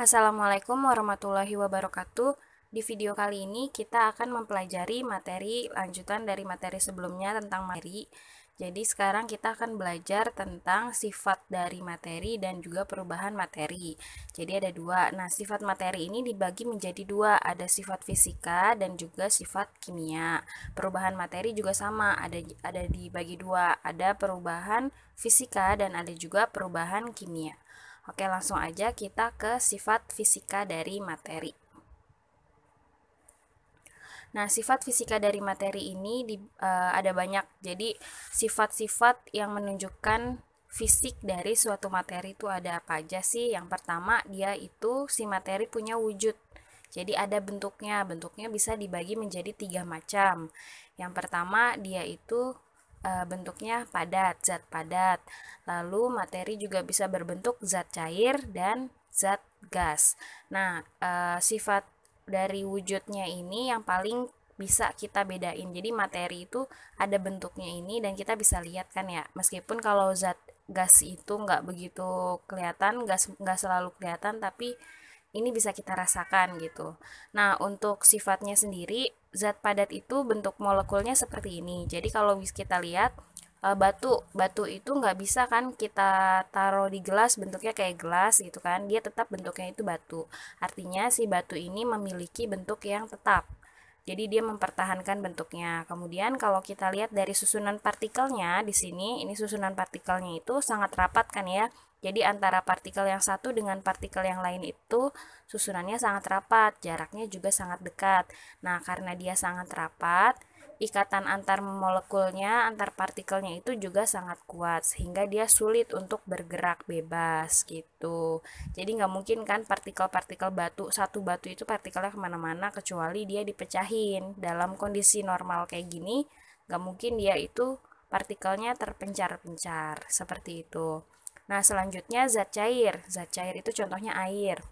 Assalamualaikum warahmatullahi wabarakatuh. Di video kali ini kita akan mempelajari materi lanjutan dari materi sebelumnya tentang materi. Jadi sekarang kita akan belajar tentang sifat dari materi dan juga perubahan materi. Jadi ada dua. Nah sifat materi ini dibagi menjadi dua. Ada sifat fisika dan juga sifat kimia. Perubahan materi juga sama. Ada ada dibagi dua. Ada perubahan fisika dan ada juga perubahan kimia. Oke, langsung aja kita ke sifat fisika dari materi. Nah, sifat fisika dari materi ini di, uh, ada banyak. Jadi, sifat-sifat yang menunjukkan fisik dari suatu materi itu ada apa aja sih? Yang pertama, dia itu si materi punya wujud. Jadi ada bentuknya, bentuknya bisa dibagi menjadi tiga macam. Yang pertama dia itu Eh, bentuknya padat, zat padat. Lalu materi juga bisa berbentuk zat cair dan zat gas. Nah, eh, sifat dari wujudnya ini yang paling bisa kita bedain. Jadi materi itu ada bentuknya ini dan kita bisa lihat kan ya. Meskipun kalau zat gas itu nggak begitu kelihatan, gas nggak selalu kelihatan, tapi ini bisa kita rasakan gitu. Nah, untuk sifatnya sendiri zat padat itu bentuk molekulnya seperti ini. Jadi kalau kita lihat eh, batu, batu itu nggak bisa kan kita taruh di gelas bentuknya kayak gelas gitu kan. Dia tetap bentuknya itu batu. Artinya si batu ini memiliki bentuk yang tetap. Jadi dia mempertahankan bentuknya. Kemudian kalau kita lihat dari susunan partikelnya di sini, ini susunan partikelnya itu sangat rapat kan ya. Jadi antara partikel yang satu dengan partikel yang lain itu susunannya sangat rapat, jaraknya juga sangat dekat. Nah, karena dia sangat rapat, ikatan antar molekulnya, antar partikelnya itu juga sangat kuat sehingga dia sulit untuk bergerak bebas gitu. Jadi nggak mungkin kan partikel-partikel batu satu batu itu partikelnya kemana-mana kecuali dia dipecahin. Dalam kondisi normal kayak gini, nggak mungkin dia itu partikelnya terpencar-pencar seperti itu. Nah, selanjutnya zat cair. Zat cair itu contohnya air.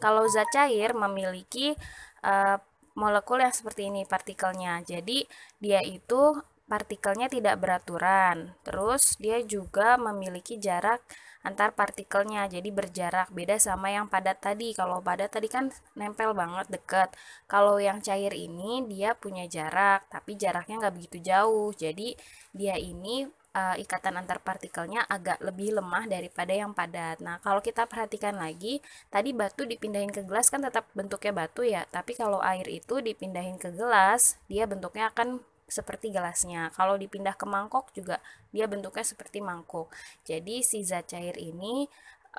Kalau zat cair memiliki uh, molekul yang seperti ini partikelnya. Jadi, dia itu partikelnya tidak beraturan. Terus dia juga memiliki jarak antar partikelnya jadi berjarak beda sama yang padat tadi kalau padat tadi kan nempel banget dekat kalau yang cair ini dia punya jarak tapi jaraknya nggak begitu jauh jadi dia ini uh, ikatan antar partikelnya agak lebih lemah daripada yang padat. Nah, kalau kita perhatikan lagi, tadi batu dipindahin ke gelas kan tetap bentuknya batu ya, tapi kalau air itu dipindahin ke gelas, dia bentuknya akan seperti gelasnya. Kalau dipindah ke mangkok juga dia bentuknya seperti mangkok. Jadi si zat cair ini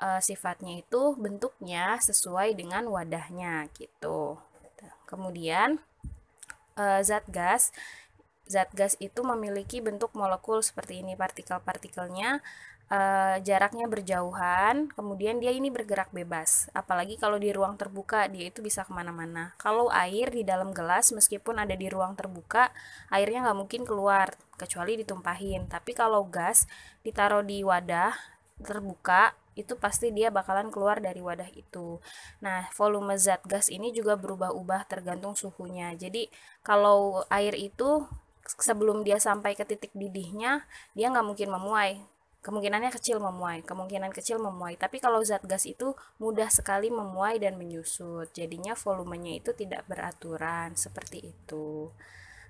uh, sifatnya itu bentuknya sesuai dengan wadahnya gitu. Kemudian uh, zat gas Zat gas itu memiliki bentuk molekul seperti ini partikel-partikelnya uh, jaraknya berjauhan, kemudian dia ini bergerak bebas. Apalagi kalau di ruang terbuka, dia itu bisa kemana-mana. Kalau air di dalam gelas, meskipun ada di ruang terbuka, airnya nggak mungkin keluar, kecuali ditumpahin. Tapi kalau gas ditaruh di wadah terbuka, itu pasti dia bakalan keluar dari wadah itu. Nah, volume zat gas ini juga berubah-ubah tergantung suhunya. Jadi, kalau air itu sebelum dia sampai ke titik didihnya dia nggak mungkin memuai kemungkinannya kecil memuai, kemungkinan kecil memuai. Tapi kalau zat gas itu mudah sekali memuai dan menyusut. Jadinya volumenya itu tidak beraturan, seperti itu.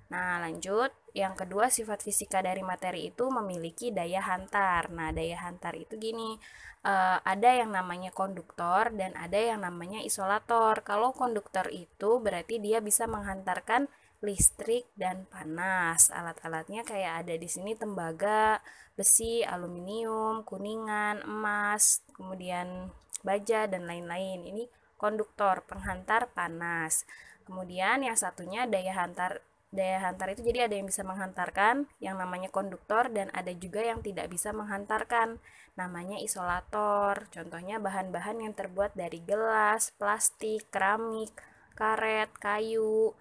Nah, lanjut. Yang kedua, sifat fisika dari materi itu memiliki daya hantar. Nah, daya hantar itu gini, eh, ada yang namanya konduktor dan ada yang namanya isolator. Kalau konduktor itu berarti dia bisa menghantarkan listrik dan panas. Alat-alatnya kayak ada di sini tembaga, besi, aluminium, kuningan, emas, kemudian baja dan lain-lain. Ini konduktor penghantar panas. Kemudian yang satunya daya hantar daya hantar itu jadi ada yang bisa menghantarkan yang namanya konduktor dan ada juga yang tidak bisa menghantarkan namanya isolator contohnya bahan-bahan yang terbuat dari gelas, plastik, keramik, karet, kayu,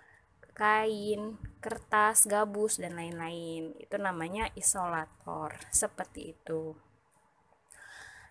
kain, kertas, gabus, dan lain-lain. Itu namanya isolator, seperti itu.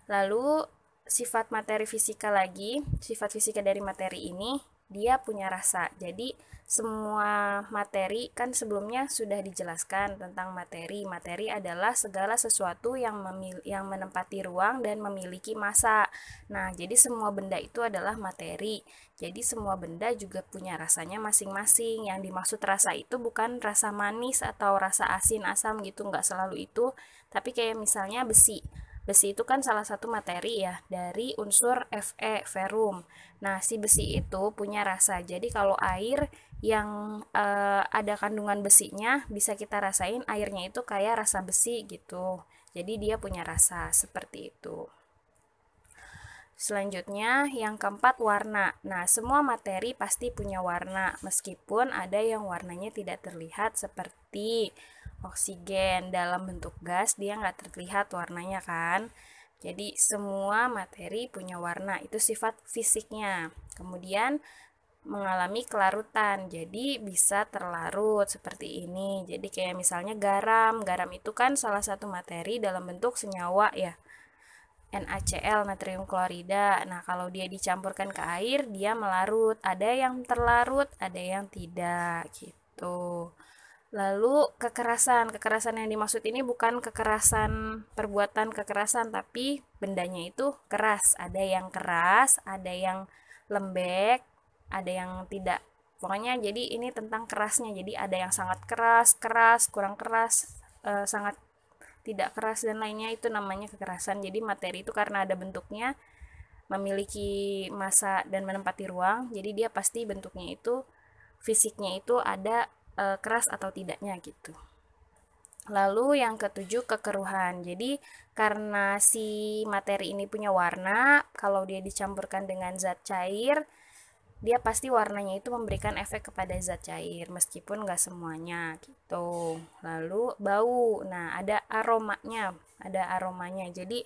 Lalu, sifat materi fisika lagi, sifat fisika dari materi ini dia punya rasa. Jadi semua materi kan sebelumnya sudah dijelaskan tentang materi. Materi adalah segala sesuatu yang memil yang menempati ruang dan memiliki masa. Nah, jadi semua benda itu adalah materi. Jadi semua benda juga punya rasanya masing-masing. Yang dimaksud rasa itu bukan rasa manis atau rasa asin asam gitu, nggak selalu itu, tapi kayak misalnya besi Besi itu kan salah satu materi ya dari unsur Fe, ferum. Nah, si besi itu punya rasa. Jadi kalau air yang e, ada kandungan besinya bisa kita rasain airnya itu kayak rasa besi gitu. Jadi dia punya rasa seperti itu. Selanjutnya, yang keempat warna. Nah, semua materi pasti punya warna, meskipun ada yang warnanya tidak terlihat seperti oksigen dalam bentuk gas dia nggak terlihat warnanya kan jadi semua materi punya warna itu sifat fisiknya kemudian mengalami kelarutan jadi bisa terlarut seperti ini jadi kayak misalnya garam garam itu kan salah satu materi dalam bentuk senyawa ya NaCl natrium klorida nah kalau dia dicampurkan ke air dia melarut ada yang terlarut ada yang tidak gitu Lalu kekerasan, kekerasan yang dimaksud ini bukan kekerasan perbuatan kekerasan tapi bendanya itu keras. Ada yang keras, ada yang lembek, ada yang tidak. Pokoknya jadi ini tentang kerasnya. Jadi ada yang sangat keras, keras, kurang keras, e, sangat tidak keras dan lainnya itu namanya kekerasan. Jadi materi itu karena ada bentuknya memiliki masa dan menempati ruang, jadi dia pasti bentuknya itu fisiknya itu ada e, keras atau tidaknya gitu. Lalu yang ketujuh kekeruhan. Jadi karena si materi ini punya warna, kalau dia dicampurkan dengan zat cair, dia pasti warnanya itu memberikan efek kepada zat cair meskipun nggak semuanya gitu. Lalu bau. Nah, ada aromanya, ada aromanya. Jadi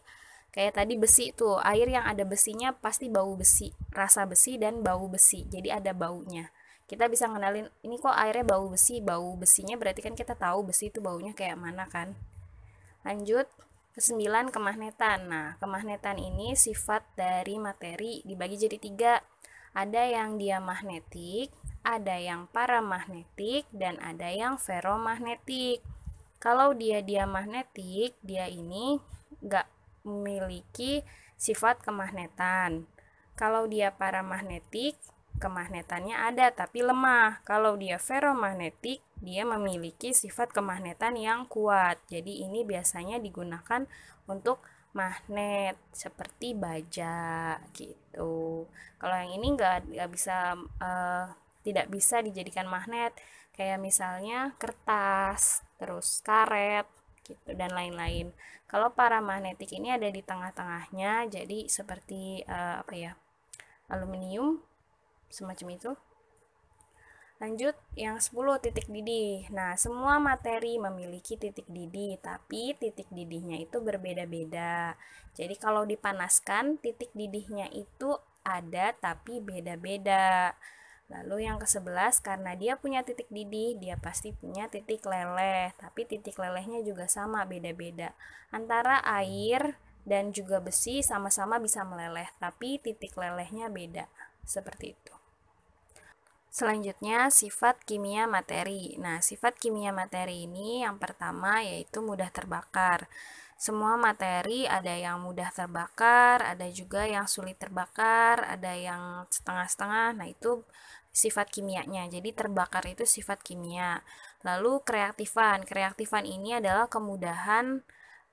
kayak tadi besi tuh, air yang ada besinya pasti bau besi, rasa besi dan bau besi. Jadi ada baunya kita bisa ngenalin ini kok airnya bau besi bau besinya berarti kan kita tahu besi itu baunya kayak mana kan lanjut kesembilan kemagnetan nah kemagnetan ini sifat dari materi dibagi jadi tiga ada yang dia magnetik ada yang paramagnetik dan ada yang ferromagnetik kalau dia dia magnetik dia ini nggak memiliki sifat kemagnetan kalau dia paramagnetik kemagnetannya ada tapi lemah. Kalau dia ferromagnetik, dia memiliki sifat kemagnetan yang kuat. Jadi ini biasanya digunakan untuk magnet seperti baja gitu. Kalau yang ini enggak nggak bisa uh, tidak bisa dijadikan magnet kayak misalnya kertas, terus karet gitu dan lain-lain. Kalau para magnetik ini ada di tengah-tengahnya jadi seperti uh, apa ya? aluminium semacam itu. Lanjut yang 10 titik didih. Nah, semua materi memiliki titik didih, tapi titik didihnya itu berbeda-beda. Jadi kalau dipanaskan, titik didihnya itu ada tapi beda-beda. Lalu yang ke sebelas karena dia punya titik didih, dia pasti punya titik leleh, tapi titik lelehnya juga sama beda-beda. Antara air dan juga besi sama-sama bisa meleleh, tapi titik lelehnya beda. Seperti itu. Selanjutnya, sifat kimia materi. Nah, sifat kimia materi ini yang pertama yaitu mudah terbakar. Semua materi ada yang mudah terbakar, ada juga yang sulit terbakar, ada yang setengah-setengah. Nah, itu sifat kimianya. Jadi, terbakar itu sifat kimia. Lalu kreatifan. Kreatifan ini adalah kemudahan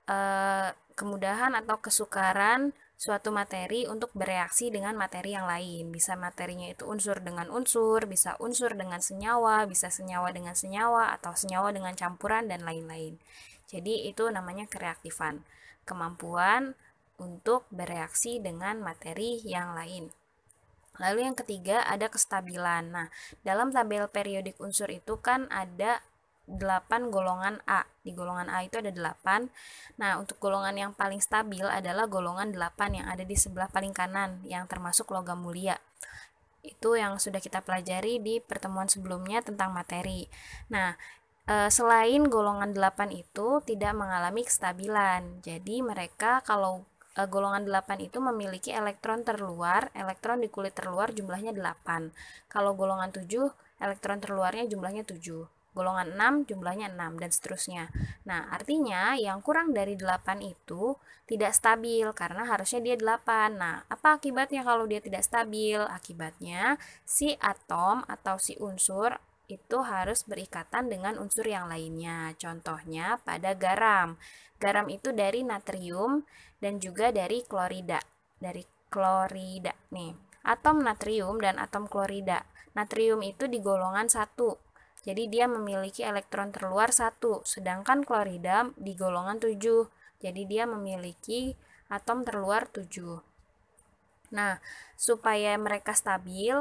eh, kemudahan atau kesukaran suatu materi untuk bereaksi dengan materi yang lain. Bisa materinya itu unsur dengan unsur, bisa unsur dengan senyawa, bisa senyawa dengan senyawa, atau senyawa dengan campuran, dan lain-lain. Jadi itu namanya kereaktifan, kemampuan untuk bereaksi dengan materi yang lain. Lalu yang ketiga ada kestabilan. Nah, dalam tabel periodik unsur itu kan ada 8 golongan A. Di golongan A itu ada 8. Nah, untuk golongan yang paling stabil adalah golongan 8 yang ada di sebelah paling kanan yang termasuk logam mulia. Itu yang sudah kita pelajari di pertemuan sebelumnya tentang materi. Nah, eh, selain golongan 8 itu tidak mengalami kestabilan. Jadi mereka kalau eh, golongan 8 itu memiliki elektron terluar, elektron di kulit terluar jumlahnya 8. Kalau golongan 7, elektron terluarnya jumlahnya 7 golongan 6 jumlahnya 6 dan seterusnya. Nah, artinya yang kurang dari 8 itu tidak stabil karena harusnya dia 8. Nah, apa akibatnya kalau dia tidak stabil? Akibatnya si atom atau si unsur itu harus berikatan dengan unsur yang lainnya. Contohnya pada garam. Garam itu dari natrium dan juga dari klorida. Dari klorida nih. Atom natrium dan atom klorida. Natrium itu di golongan 1 jadi dia memiliki elektron terluar satu, sedangkan klorida di golongan 7. Jadi dia memiliki atom terluar 7. Nah, supaya mereka stabil,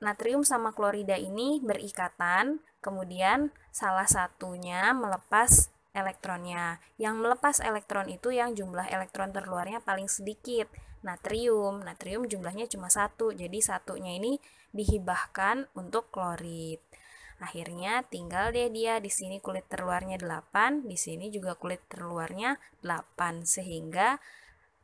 natrium sama klorida ini berikatan, kemudian salah satunya melepas elektronnya. Yang melepas elektron itu yang jumlah elektron terluarnya paling sedikit, natrium. Natrium jumlahnya cuma satu, jadi satunya ini dihibahkan untuk klorid. Akhirnya tinggal deh dia di sini kulit terluarnya 8, di sini juga kulit terluarnya 8 sehingga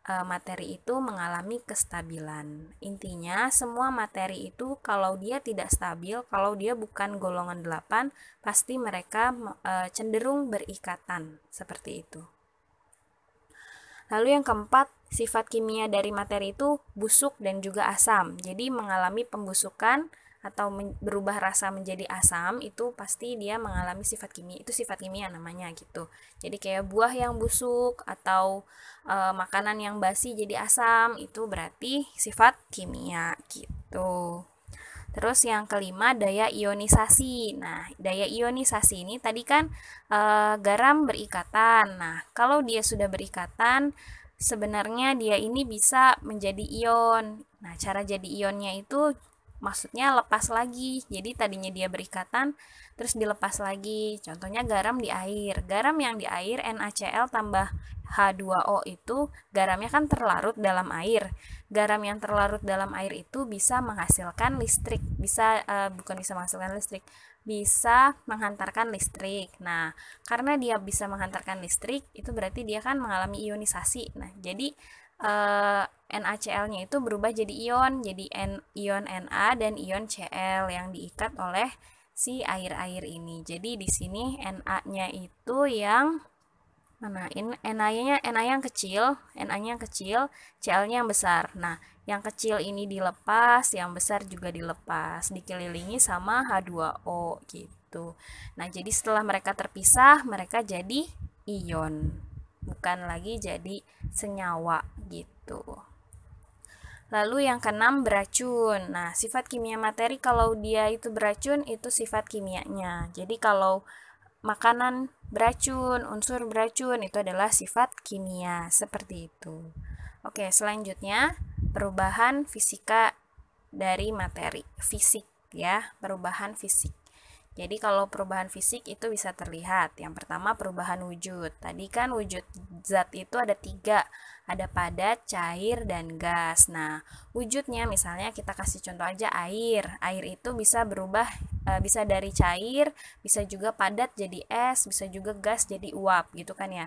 e, materi itu mengalami kestabilan. Intinya semua materi itu kalau dia tidak stabil, kalau dia bukan golongan 8, pasti mereka e, cenderung berikatan seperti itu. Lalu yang keempat, sifat kimia dari materi itu busuk dan juga asam. Jadi mengalami pembusukan atau berubah rasa menjadi asam itu pasti dia mengalami sifat kimia itu sifat kimia namanya gitu jadi kayak buah yang busuk atau e, makanan yang basi jadi asam itu berarti sifat kimia gitu terus yang kelima daya ionisasi nah daya ionisasi ini tadi kan e, garam berikatan nah kalau dia sudah berikatan sebenarnya dia ini bisa menjadi ion nah cara jadi ionnya itu maksudnya lepas lagi. Jadi tadinya dia berikatan terus dilepas lagi. Contohnya garam di air. Garam yang di air NaCl tambah H2O itu garamnya kan terlarut dalam air. Garam yang terlarut dalam air itu bisa menghasilkan listrik, bisa uh, bukan bisa menghasilkan listrik, bisa menghantarkan listrik. Nah, karena dia bisa menghantarkan listrik itu berarti dia kan mengalami ionisasi. Nah, jadi uh, eh, NaCl-nya itu berubah jadi ion, jadi N, ion Na dan ion Cl yang diikat oleh si air-air ini. Jadi di sini Na-nya itu yang mana? Na-nya Na yang kecil, Na-nya yang kecil, Cl-nya yang besar. Nah, yang kecil ini dilepas, yang besar juga dilepas, dikelilingi sama H2O gitu. Nah, jadi setelah mereka terpisah, mereka jadi ion bukan lagi jadi senyawa gitu. Lalu yang keenam beracun. Nah, sifat kimia materi kalau dia itu beracun itu sifat kimianya. Jadi kalau makanan beracun, unsur beracun itu adalah sifat kimia seperti itu. Oke, selanjutnya perubahan fisika dari materi, fisik ya, perubahan fisik. Jadi kalau perubahan fisik itu bisa terlihat. Yang pertama perubahan wujud. Tadi kan wujud zat itu ada tiga, ada padat, cair, dan gas. Nah, wujudnya misalnya kita kasih contoh aja air. Air itu bisa berubah, eh, bisa dari cair, bisa juga padat jadi es, bisa juga gas jadi uap gitu kan ya.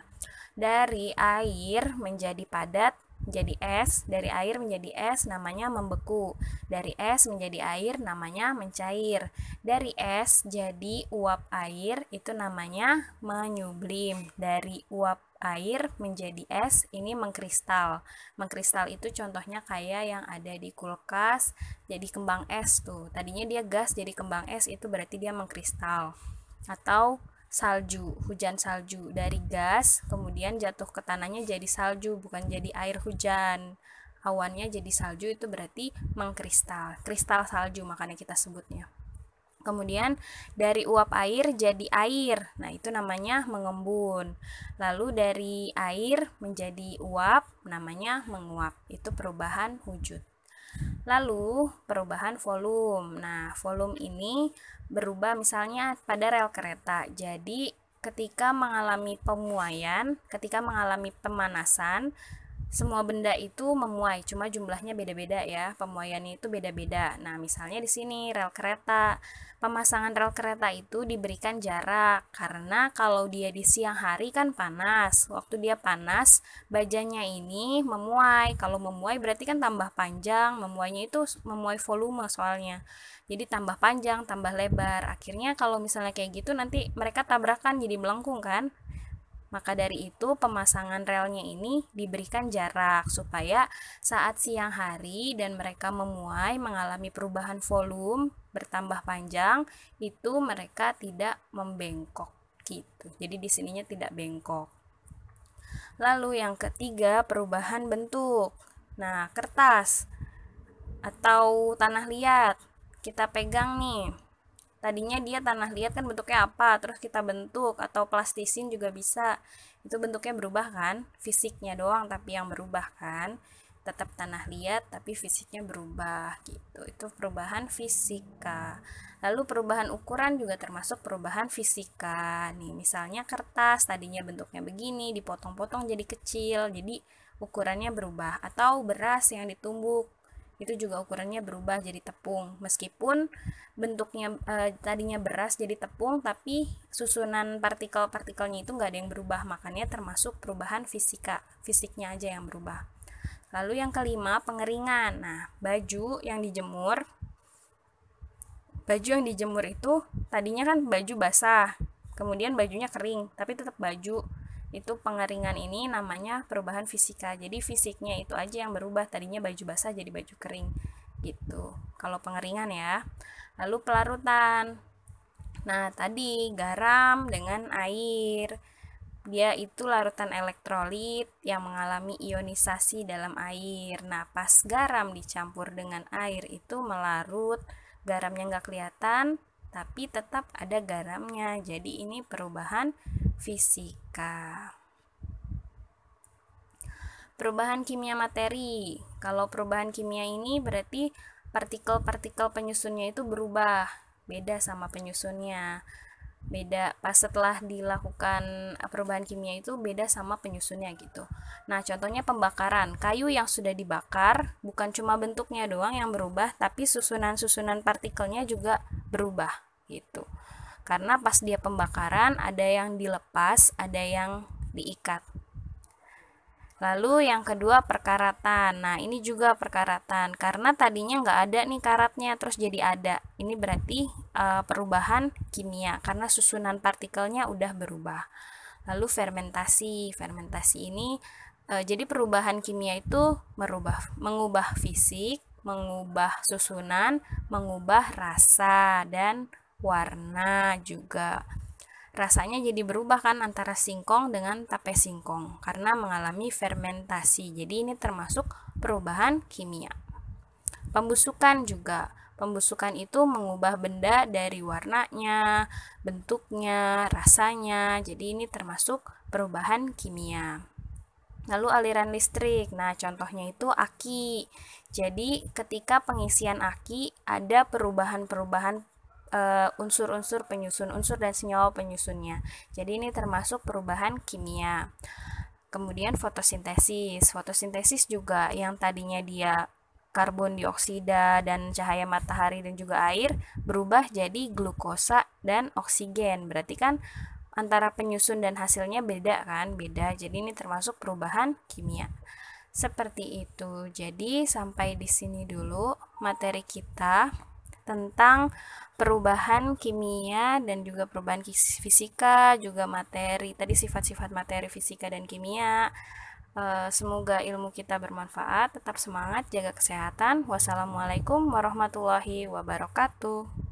Dari air menjadi padat, menjadi es, dari air menjadi es namanya membeku. Dari es menjadi air namanya mencair. Dari es jadi uap air itu namanya menyublim. Dari uap air menjadi es ini mengkristal. Mengkristal itu contohnya kayak yang ada di kulkas jadi kembang es tuh. Tadinya dia gas jadi kembang es itu berarti dia mengkristal. Atau salju, hujan salju dari gas, kemudian jatuh ke tanahnya jadi salju, bukan jadi air hujan. Awannya jadi salju itu berarti mengkristal, kristal salju makanya kita sebutnya. Kemudian dari uap air jadi air. Nah, itu namanya mengembun. Lalu dari air menjadi uap namanya menguap. Itu perubahan wujud. Lalu perubahan volume. Nah, volume ini berubah misalnya pada rel kereta. Jadi ketika mengalami pemuayan, ketika mengalami pemanasan, semua benda itu memuai, cuma jumlahnya beda-beda ya. pemuaian itu beda-beda. Nah, misalnya di sini rel kereta. Pemasangan rel kereta itu diberikan jarak karena kalau dia di siang hari kan panas. Waktu dia panas, bajanya ini memuai. Kalau memuai berarti kan tambah panjang. Memuainya itu memuai volume soalnya. Jadi tambah panjang, tambah lebar. Akhirnya kalau misalnya kayak gitu nanti mereka tabrakan jadi melengkung kan? Maka dari itu pemasangan relnya ini diberikan jarak supaya saat siang hari dan mereka memuai mengalami perubahan volume bertambah panjang itu mereka tidak membengkok gitu. Jadi di sininya tidak bengkok. Lalu yang ketiga perubahan bentuk. Nah, kertas atau tanah liat kita pegang nih tadinya dia tanah liat kan bentuknya apa terus kita bentuk atau plastisin juga bisa itu bentuknya berubah kan fisiknya doang tapi yang berubah kan tetap tanah liat tapi fisiknya berubah gitu itu perubahan fisika lalu perubahan ukuran juga termasuk perubahan fisika nih misalnya kertas tadinya bentuknya begini dipotong-potong jadi kecil jadi ukurannya berubah atau beras yang ditumbuk itu juga ukurannya berubah jadi tepung meskipun bentuknya e, tadinya beras jadi tepung tapi susunan partikel-partikelnya itu nggak ada yang berubah makanya termasuk perubahan fisika fisiknya aja yang berubah lalu yang kelima pengeringan nah baju yang dijemur baju yang dijemur itu tadinya kan baju basah kemudian bajunya kering tapi tetap baju itu pengeringan ini namanya perubahan fisika jadi fisiknya itu aja yang berubah tadinya baju basah jadi baju kering gitu kalau pengeringan ya lalu pelarutan nah tadi garam dengan air dia itu larutan elektrolit yang mengalami ionisasi dalam air. Nah, pas garam dicampur dengan air itu melarut, garamnya nggak kelihatan, tapi tetap ada garamnya. Jadi ini perubahan fisika. Perubahan kimia materi. Kalau perubahan kimia ini berarti partikel-partikel penyusunnya itu berubah, beda sama penyusunnya. Beda pas setelah dilakukan eh, perubahan kimia itu beda sama penyusunnya gitu. Nah, contohnya pembakaran. Kayu yang sudah dibakar bukan cuma bentuknya doang yang berubah, tapi susunan-susunan partikelnya juga berubah gitu karena pas dia pembakaran ada yang dilepas, ada yang diikat. Lalu yang kedua perkaratan. Nah ini juga perkaratan karena tadinya nggak ada nih karatnya terus jadi ada. Ini berarti e, perubahan kimia karena susunan partikelnya udah berubah. Lalu fermentasi. Fermentasi ini e, jadi perubahan kimia itu merubah, mengubah fisik, mengubah susunan, mengubah rasa dan warna juga rasanya jadi berubah kan antara singkong dengan tape singkong karena mengalami fermentasi. Jadi ini termasuk perubahan kimia. Pembusukan juga. Pembusukan itu mengubah benda dari warnanya, bentuknya, rasanya. Jadi ini termasuk perubahan kimia. Lalu aliran listrik. Nah, contohnya itu aki. Jadi ketika pengisian aki ada perubahan-perubahan Eh, unsur-unsur uh, penyusun, unsur dan senyawa penyusunnya. Jadi ini termasuk perubahan kimia. Kemudian fotosintesis. Fotosintesis juga yang tadinya dia karbon dioksida dan cahaya matahari dan juga air berubah jadi glukosa dan oksigen. Berarti kan antara penyusun dan hasilnya beda kan? Beda. Jadi ini termasuk perubahan kimia. Seperti itu. Jadi sampai di sini dulu materi kita tentang perubahan kimia dan juga perubahan fisika, juga materi. Tadi sifat-sifat materi fisika dan kimia. Eh, semoga ilmu kita bermanfaat. Tetap semangat, jaga kesehatan. Wassalamualaikum warahmatullahi wabarakatuh.